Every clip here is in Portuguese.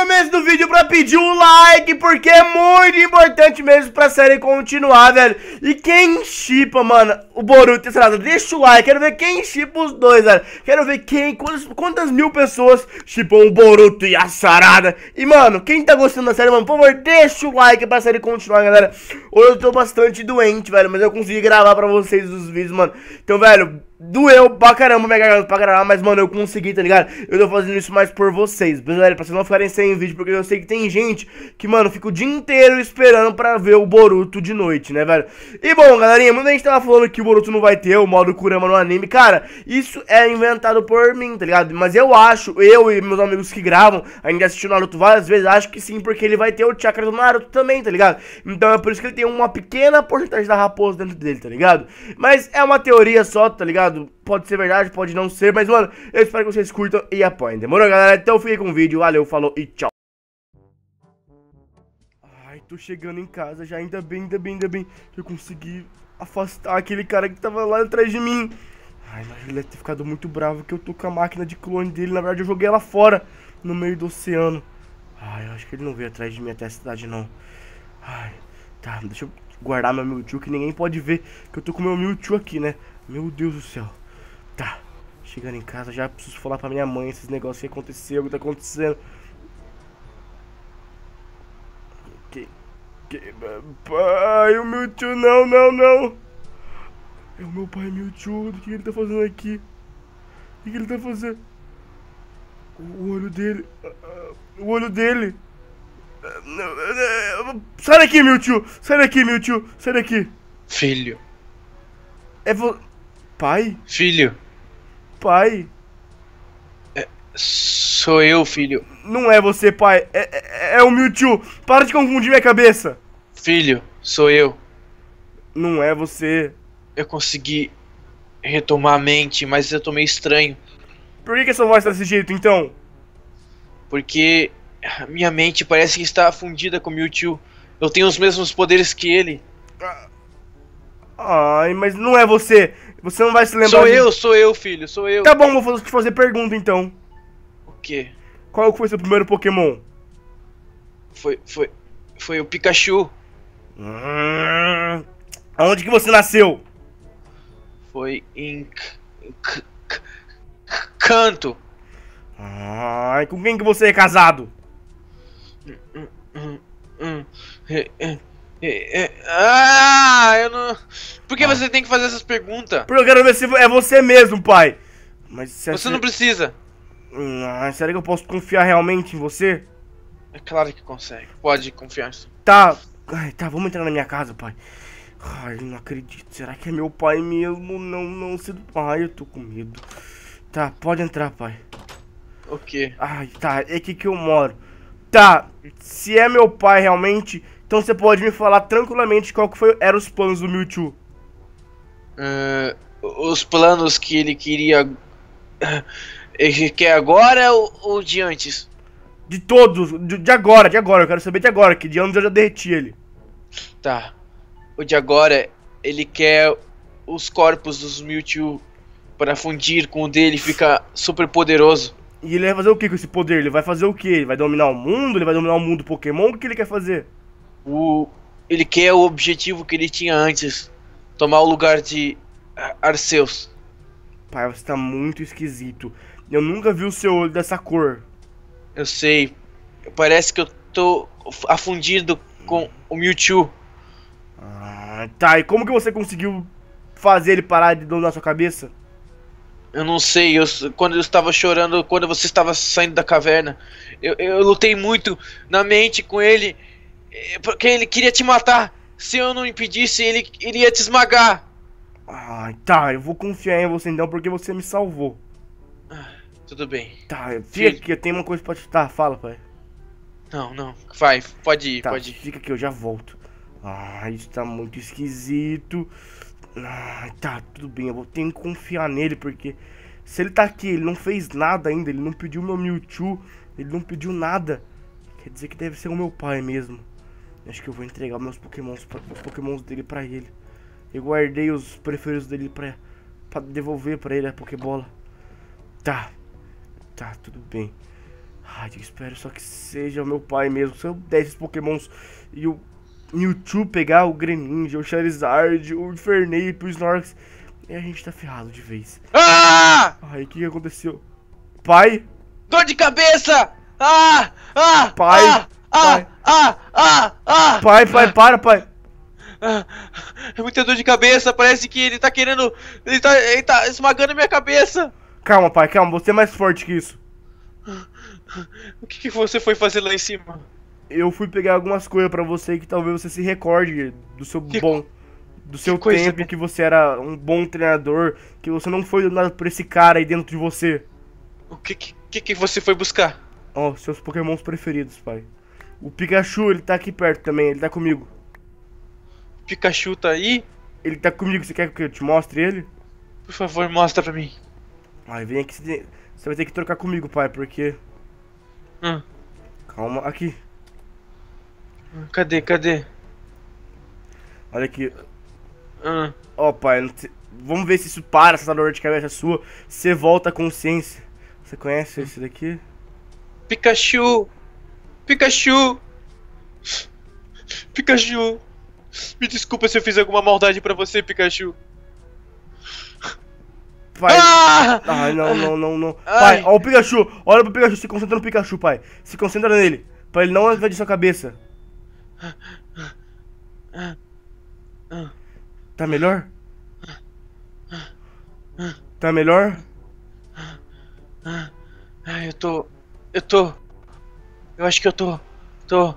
começo do vídeo pra pedir um like, porque é muito importante mesmo pra série continuar, velho. E quem chipa, mano, o Boruto e Sarada, deixa o like, quero ver quem chipa os dois, velho. Quero ver quem, quantas, quantas mil pessoas chipam o Boruto e a Sarada. E, mano, quem tá gostando da série, mano, por favor, deixa o like pra série continuar, galera. Hoje eu tô bastante doente, velho, mas eu consegui gravar pra vocês os vídeos, mano. Então, velho... Doeu pra caramba minha garganta pra gravar, mas, mano, eu consegui, tá ligado? Eu tô fazendo isso mais por vocês, beleza? Pra vocês não ficarem sem vídeo, porque eu sei que tem gente que, mano, fica o dia inteiro esperando pra ver o Boruto de noite, né, velho? E, bom, galerinha, muita gente tava falando que o Boruto não vai ter o modo Kurama no anime. Cara, isso é inventado por mim, tá ligado? Mas eu acho, eu e meus amigos que gravam, ainda assistiu Naruto várias vezes, acho que sim, porque ele vai ter o chakra do Naruto também, tá ligado? Então é por isso que ele tem uma pequena porcentagem da raposa dentro dele, tá ligado? Mas é uma teoria só, tá ligado? ligado? Pode ser verdade, pode não ser, mas, mano, eu espero que vocês curtam e apoiem. Demorou, galera? Então fiquei com o vídeo, valeu, falou e tchau. Ai, tô chegando em casa já, ainda bem, ainda bem, ainda bem eu consegui afastar aquele cara que tava lá atrás de mim. Ai, mas ele deve ter ficado muito bravo que eu tô com a máquina de clone dele. Na verdade, eu joguei ela fora, no meio do oceano. Ai, eu acho que ele não veio atrás de mim até a cidade, não. Ai, tá, deixa eu guardar meu Mewtwo, que ninguém pode ver que eu tô com meu Mewtwo aqui, né? Meu Deus do céu. Tá. Chegando em casa, já preciso falar pra minha mãe esses negócios que aconteceu, o que tá acontecendo. Que... que... Pai, o meu tio, não, não, não. É o meu pai, meu tio, o que ele tá fazendo aqui? O que ele tá fazendo? O olho dele... O olho dele... Sai daqui, meu tio! Sai daqui, meu tio! Sai daqui! Filho... É você... Pai? Filho. Pai? É, sou eu, filho. Não é você, pai. É, é, é o Mewtwo. Para de confundir minha cabeça. Filho, sou eu. Não é você. Eu consegui retomar a mente, mas eu tô meio estranho. Por que, que essa voz tá desse jeito, então? Porque minha mente parece que está fundida com o Mewtwo. Eu tenho os mesmos poderes que ele. Ah, ai, mas não é você. Você não vai se lembrar. Sou de... eu, sou eu, filho, sou eu. Tá bom, vou te fazer pergunta então. O quê? Qual foi seu primeiro Pokémon? Foi, foi, foi o Pikachu. Hum, aonde que você nasceu? Foi em canto. Ai, com quem que você é casado? Hum, hum, hum, é, é, ah, eu não. Por que ah. você tem que fazer essas perguntas? Porque eu quero ver se é você mesmo, pai. Mas é Você acha... não precisa. Ah, será que eu posso confiar realmente em você? É claro que consegue. Pode confiar. Sim. Tá. Ai, tá, vamos entrar na minha casa, pai. Ai, não acredito. Será que é meu pai mesmo? Não, não sendo pai, eu tô com medo. Tá, pode entrar, pai. O quê? Ai, tá, é aqui que eu moro. Tá, se é meu pai realmente, então você pode me falar tranquilamente qual que foi, eram os planos do Mewtwo. Uh, os planos que ele queria. Eh, ele quer agora ou, ou de antes? De todos, de, de, agora, de agora, eu quero saber de agora, que de antes eu já derreti ele. Tá. O de agora, ele quer os corpos dos Mewtwo para fundir com o dele e ficar super poderoso. E ele vai fazer o que com esse poder? Ele vai fazer o que? Ele vai dominar o mundo? Ele vai dominar o mundo Pokémon? O que ele quer fazer? O, ele quer o objetivo que ele tinha antes. Tomar o lugar de Arceus. Pai, você tá muito esquisito. Eu nunca vi o seu olho dessa cor. Eu sei. Parece que eu tô afundido com o Mewtwo. Ah, tá. E como que você conseguiu fazer ele parar de na sua cabeça? Eu não sei, eu, quando eu estava chorando, quando você estava saindo da caverna, eu, eu lutei muito na mente com ele é, porque ele queria te matar. Se eu não impedisse, ele iria te esmagar. Ah, tá, eu vou confiar em você então, porque você me salvou. Ah, tudo bem. Tá, eu fica aqui, eu tenho uma coisa pra te dar. Fala, pai. Não, não. Vai, pode ir, tá, pode ir. Fica aqui, eu já volto. Ah, isso tá muito esquisito. Ah, tá, tudo bem, eu vou ter que confiar nele, porque se ele tá aqui, ele não fez nada ainda, ele não pediu meu Mewtwo, ele não pediu nada. Quer dizer que deve ser o meu pai mesmo. Acho que eu vou entregar meus pokémons, pra, os pokémons dele pra ele. Eu guardei os preferidos dele pra, pra devolver pra ele a pokébola. Tá. Tá, tudo bem. Ai, eu espero só que seja o meu pai mesmo. Se eu der esses pokémons e o Mewtwo pegar o Greninja, o Charizard, o Infernape, o Snorlax... E a gente tá ferrado de vez. Ah! Ai, o que, que aconteceu? Pai? Dor de cabeça! Ah! Ah! Pai! Ah! Ah, ah, ah, ah! Pai, pai, ah. para, pai. Ah, é muita dor de cabeça, parece que ele tá querendo. Ele tá, ele tá esmagando a minha cabeça! Calma, pai, calma, você é mais forte que isso. O que, que você foi fazer lá em cima? Eu fui pegar algumas coisas para você que talvez você se recorde do seu que bom. Do seu que tempo, coisa... que você era um bom treinador, que você não foi nada por esse cara aí dentro de você. O que que, que você foi buscar? Ó, oh, seus pokémons preferidos, pai. O Pikachu, ele tá aqui perto também, ele tá comigo. O Pikachu tá aí? Ele tá comigo, você quer que eu te mostre ele? Por favor, mostra pra mim. Ai, vem aqui, você vai ter que trocar comigo, pai, porque... Hum. Calma, aqui. Cadê, cadê? Olha aqui. Hum. Ó, oh, pai, te... vamos ver se isso para, essa dor de cabeça sua. Você volta à consciência. Você conhece esse daqui? Pikachu! Pikachu! Pikachu! Me desculpa se eu fiz alguma maldade pra você, Pikachu. Pai. Ah! Ai, não, não, não, não. Ai. Pai, olha o Pikachu. Olha pro Pikachu, se concentra no Pikachu, pai. Se concentra nele. Pra ele não invadir sua cabeça. Tá melhor? Tá melhor? Ai, eu tô. Eu tô. Eu acho que eu tô. Tô.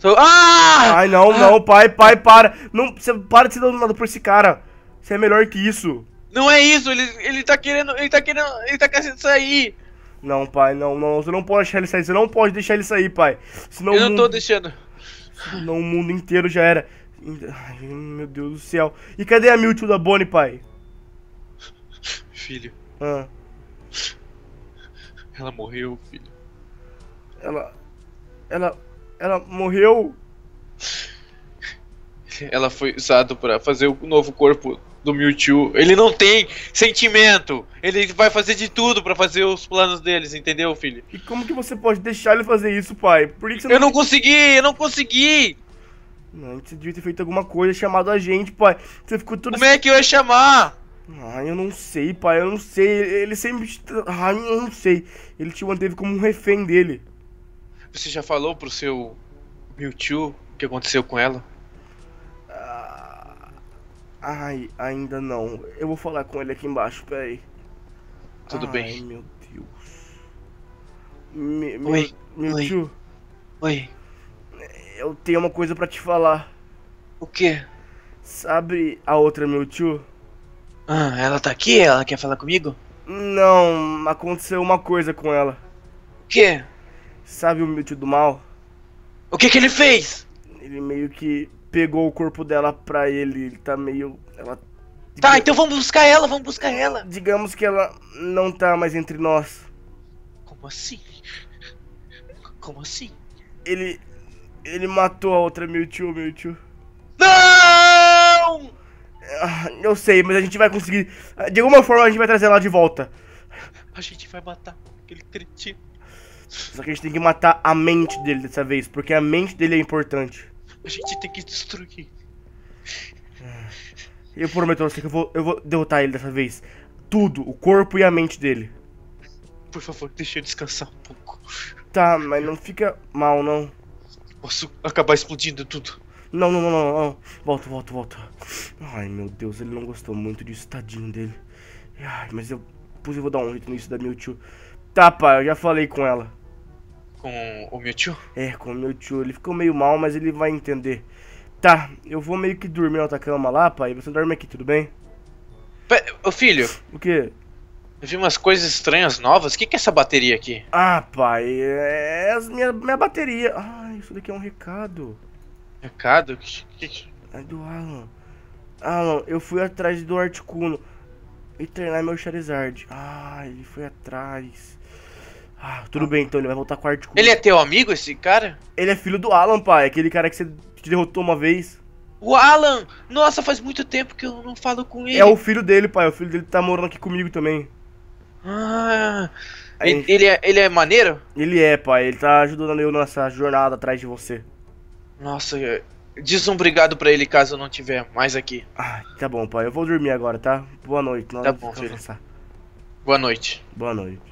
Tô. Ah! Ai, não, não, ah! pai, pai, para. Não, você para de ser dominado por esse cara. Você é melhor que isso. Não é isso, ele, ele tá querendo. Ele tá querendo. Ele tá querendo sair. Não, pai, não, não. Você não pode deixar ele sair. Você não pode deixar ele sair, pai. Senão eu não mundo... tô deixando. Senão o mundo inteiro já era. Ai, meu Deus do céu. E cadê a Mewtwo da Bonnie, pai? Filho. Ah. Ela morreu, filho. Ela. Ela. Ela morreu? Ela foi usada para fazer o novo corpo do Mewtwo. Ele não tem sentimento. Ele vai fazer de tudo para fazer os planos deles, entendeu, filho? E como que você pode deixar ele fazer isso, pai? Por que, que você Eu não, consegui, eu não consegui. Não, você devia ter feito alguma coisa, chamado a gente, pai. Você ficou tudo Como é que eu ia chamar? Ai, ah, eu não sei, pai, eu não sei. Ele sempre. Ai, ah, eu não sei. Ele te manteve como um refém dele. Você já falou pro seu Mewtwo o que aconteceu com ela? Ah, ai, ainda não. Eu vou falar com ele aqui embaixo, peraí. Tudo ai, bem. meu Deus. Me, me, Oi. Mewtwo. Oi. Eu tenho uma coisa para te falar. O quê? Sabe a outra Mewtwo? Ah, ela tá aqui? Ela quer falar comigo? Não, aconteceu uma coisa com ela. O quê? Sabe o Mewtwo do mal? O que que ele fez? Ele meio que pegou o corpo dela pra ele, ele tá meio... Ela... Tá, então vamos buscar ela, vamos buscar ela. Digamos que ela não tá mais entre nós. Como assim? Como assim? Ele... Ele matou a outra Mewtwo, Mewtwo. Não! Ah, eu sei, mas a gente vai conseguir. De alguma forma a gente vai trazer ela de volta. A gente vai matar aquele cretino. Só que a gente tem que matar a mente dele dessa vez, porque a mente dele é importante. A gente tem que destruir. É. Eu prometo a você que eu vou, eu vou derrotar ele dessa vez. Tudo, o corpo e a mente dele. Por favor, deixa eu descansar um pouco. Tá, mas não fica mal, não. Posso acabar explodindo tudo. Não, não, não, não, não. Volta, volta, volta. Ai, meu Deus, ele não gostou muito disso, tadinho dele. Ai, mas eu... Pois eu vou dar um jeito nisso da Mewtwo. Tá, pai, eu já falei com ela com o Mewtwo? É, com o Mewtwo. Ele ficou meio mal, mas ele vai entender. Tá, eu vou meio que dormir na outra cama lá, pai. Você dorme aqui, tudo bem? o ô filho. O quê? Eu vi umas coisas estranhas novas. O que, que é essa bateria aqui? Ah, pai, é minha, minha bateria. Ah, isso daqui é um recado. Recado? É do Alan. Alan, eu fui atrás do Articuno e treinar meu Charizard. Ah, ele foi atrás. Ah, tudo bem, então ele vai voltar com a Articuno. Ele é teu amigo, esse cara? Ele é filho do Alan, pai. Aquele cara que você te derrotou uma vez. O Alan! Nossa, faz muito tempo que eu não falo com ele. É o filho dele, pai. O filho dele tá morando aqui comigo também. Ah, Aí, ele, ele, é, ele é maneiro? Ele é, pai. Ele tá ajudando eu nessa jornada atrás de você. Nossa, diz um obrigado pra ele caso eu não tiver mais aqui. Ah, tá bom, pai. Eu vou dormir agora, tá? Boa noite. Tá bom, filho. Boa noite. Boa noite.